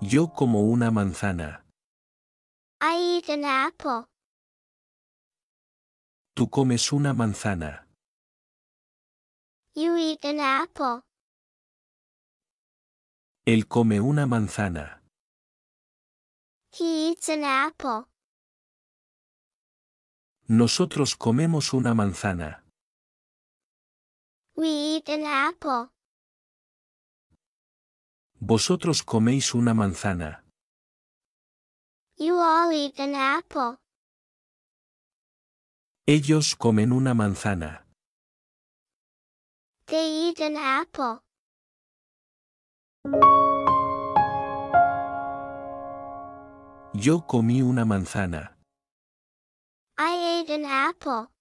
Yo como una manzana. I eat an apple. Tú comes una manzana. You eat an apple. Él come una manzana. He eats an apple. Nosotros comemos una manzana. We eat an apple. Vosotros coméis una manzana. You all eat an apple. Ellos comen una manzana. They eat an apple. Yo comí una manzana. I ate an apple.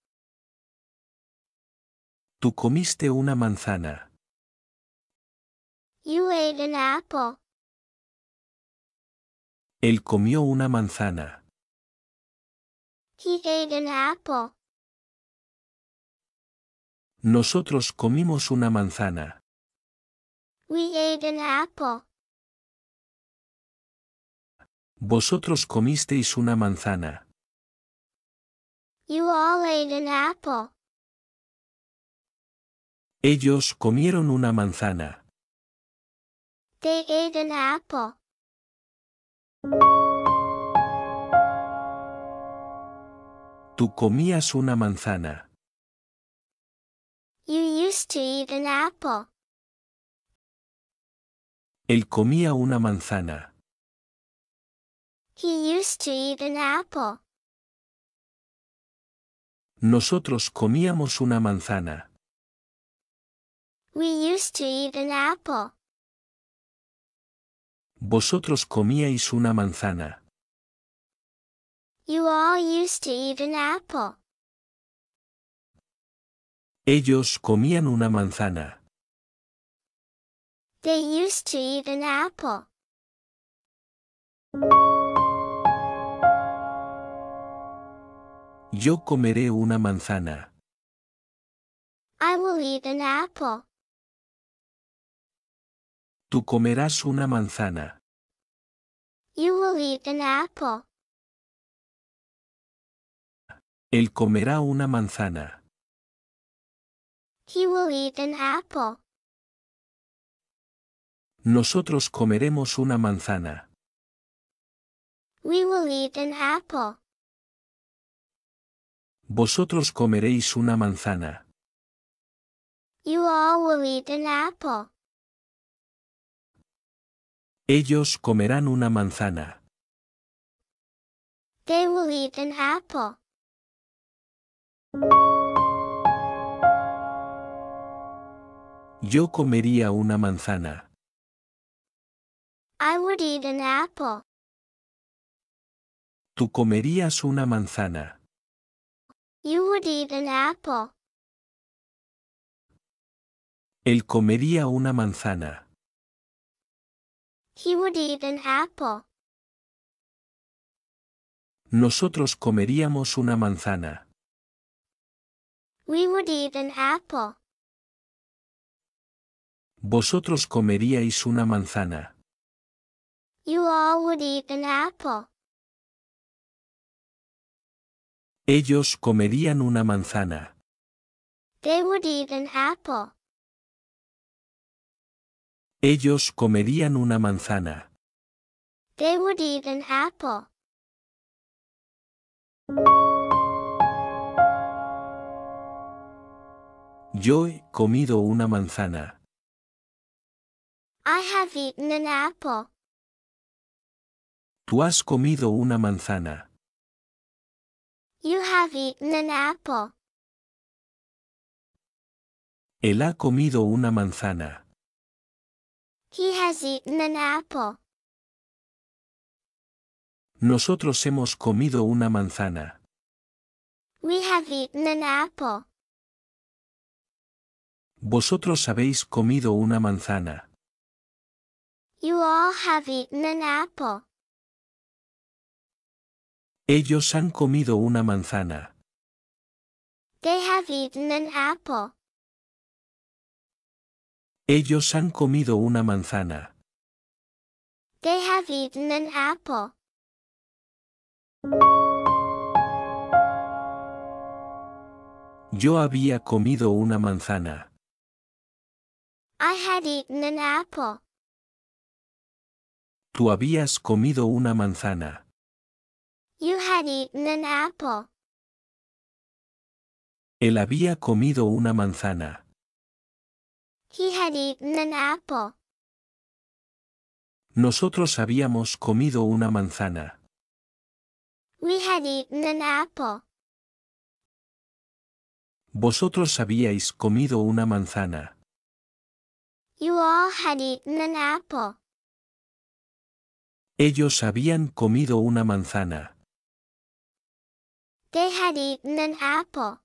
Tú comiste una manzana. You ate an apple. Él comió una manzana. He ate an apple. Nosotros comimos una manzana. We ate an apple. Vosotros comisteis una manzana. You all ate an apple. Ellos comieron una manzana. They ate an apple. Tú comías una manzana. You used to eat an apple. Él comía una manzana. He used to eat an apple. Nosotros comíamos una manzana. We used to eat an apple. Vosotros comíais una manzana. You all used to eat an apple. Ellos comían una manzana. They used to eat an apple. Yo comeré una manzana. I will eat an apple. Tú comerás una manzana. You will eat an apple. Él comerá una manzana. He will eat an apple. Nosotros comeremos una manzana. We will eat an apple. Vosotros comeréis una manzana. You all will eat an apple. Ellos comerán una manzana. They will eat an apple. Yo comería una manzana. I would eat an apple. Tú comerías una manzana. You would eat an apple. Él comería una manzana. He would eat an apple. Nosotros comeríamos una manzana. We would eat an apple. Vosotros comeríais una manzana. You all would eat an apple. Ellos comerían una manzana. They would eat an apple. Ellos comerían una manzana. They would eat an apple. Yo he comido una manzana. I have eaten an apple. Tú has comido una manzana. You have eaten an apple. Él ha comido una manzana. He has eaten an apple. Nosotros hemos comido una manzana. We have eaten an apple. Vosotros habéis comido una manzana. You all have eaten an apple. Ellos han comido una manzana. They have eaten an apple. Ellos han comido una manzana. They have eaten an apple. Yo había comido una manzana. I had eaten an apple. Tú habías comido una manzana. You had eaten an apple. Él había comido una manzana. He had eaten an apple. Nosotros habíamos comido una manzana. We had eaten an apple. Vosotros habíais comido una manzana. You all had eaten an apple. Ellos habían comido una manzana. They had eaten an apple.